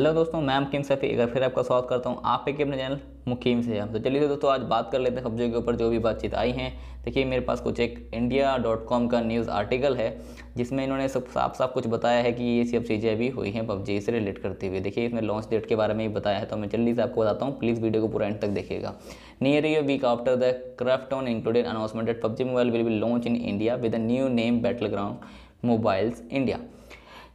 hello दोस्तों मैं मुकीम सफ़ी एक बार फिर आपका स्वागत करता हूँ आप एक अपने चैनल मुकीम से हम तो चलिए दोस्तों आज बात कर लेते हैं खबरों के ऊपर जो भी बातचीत आई है देखिए मेरे पास कुछ एक इंडिया डॉट कॉम का न्यूज़ आर्टिकल है जिसमें इन्होंने सब साफ साफ कुछ बताया है कि ये सब चीज़ें भी हुई हैं पबजी से रिलेट करते हुए देखिए इसमें लॉन्च डेट के बारे में भी बताया है तो मैं जल्दी से आपको बताता हूँ प्लीज़ वीडियो को पूरा एंड तक देखिएगा near a week after the craft on included announcement date PUBG mobile will be launch in India with a new name battle ground mobiles India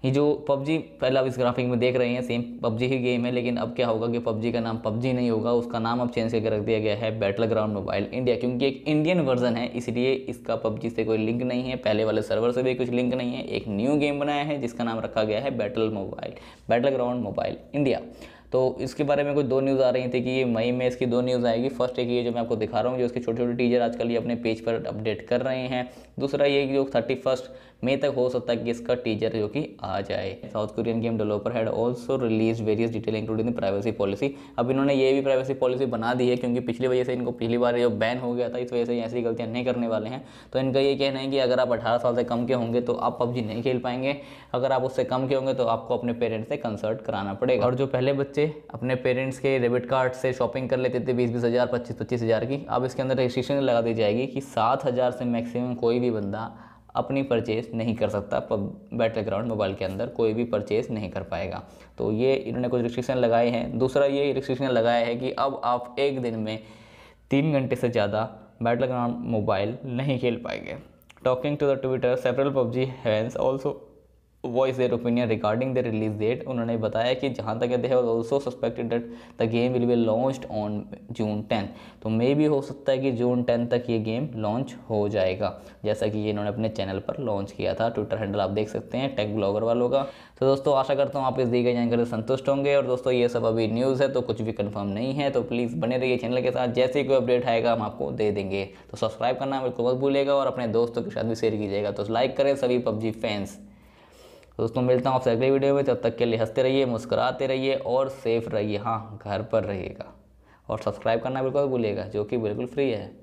ये जो पबजी पहले आप इस ग्राफिक में देख रहे हैं सेम पबजी ही गेम है लेकिन अब क्या होगा कि पबजी का नाम पबजी नहीं होगा उसका नाम अब चेंज करके रख दिया गया है बैटल ग्राउंड मोबाइल इंडिया क्योंकि एक इंडियन वर्जन है इसलिए इसका पबजी से कोई लिंक नहीं है पहले वाले सर्वर से भी कुछ लिंक नहीं है एक न्यू गेम बनाया है जिसका नाम रखा गया है battle mobile battle ground mobile India तो इसके बारे में कुछ दो न्यूज़ आ रही थी कि ये मई में इसकी दो न्यूज़ आएगी फर्स्ट एक ये जो मैं आपको दिखा रहा हूँ जो इसके छोटे छोटे टीजर आजकल ये अपने पेज पर अपडेट कर रहे हैं दूसरा ये जो थर्टी फर्स्ट मई तक हो सकता है कि इसका टीजर जो कि आ जाए South Korean game developer had also release various detail including privacy policy अब इन्होंने ये भी प्राइवेसी पॉलिसी बना दी है क्योंकि पिछली वजह से इनको पिछली बार जो बैन हो गया था इस वजह से ऐसी गलतियाँ नहीं करने वाले हैं तो इनका ये कहना है कि अगर आप अठारह साल से कम के होंगे तो आप पबजी नहीं खेल पाएंगे अगर आप उससे कम के होंगे तो आपको अपने पेरेंट्स से कंसल्ट कराना पड़ेगा और जो पहले बच्चे अपने पेरेंट्स के डेबिट कार्ड से शॉपिंग कर लेते थे बीस बीस हज़ार पच्चीस पच्चीस हज़ार की अब इसके अंदर रजिस्ट्रेशन लगा दी जाएगी कि सात हज़ार से मैक्सिमम कोई भी बंदा अपनी परचेज़ नहीं कर सकता बैटल ग्राउंड मोबाइल के अंदर कोई भी परचेज़ नहीं कर पाएगा तो ये इन्होंने कुछ रिस्ट्रिक्शन लगाए हैं दूसरा ये रिस्ट्रिक्शन लगाया है कि अब आप एक दिन में तीन घंटे से ज़्यादा बैटल ग्राउंड मोबाइल नहीं खेल पाएंगे talking to the Twitter several PUBG fans also voice their opinion regarding the release date उन्होंने बताया कि जहाँ तक they also suspected date the game will be launch on June tenth तो मे भी हो सकता है कि जून टेंथ तक ये गेम लॉन्च हो जाएगा जैसा कि इन्होंने अपने चैनल पर लॉन्च किया था ट्विटर हैंडल आप देख सकते हैं टेक ब्लॉगर वालों का तो दोस्तों आशा करता हूँ आप इस दी गई जानकारी संतुष्ट होंगे और दोस्तों ये सब अभी न्यूज़ है तो कुछ भी कन्फर्म नहीं है तो प्लीज़ बने रहिए चैनल के साथ जैसे ही कोई अपडेट आएगा हम आपको दे देंगे तो सब्सक्राइब करना बिल्कुल मत भूलेगा और अपने दोस्तों के साथ भी शेयर कीजिएगा तो लाइक करें सभी पबजी फैंस दोस्तों मिलता हूँ आपसे अगले वीडियो में तब तक के लिए हंसते रहिए मुस्कुराते रहिए और सेफ रहिए हाँ घर पर रहिएगा और सब्सक्राइब करना बिल्कुल भूलिएगा जो कि बिल्कुल फ्री है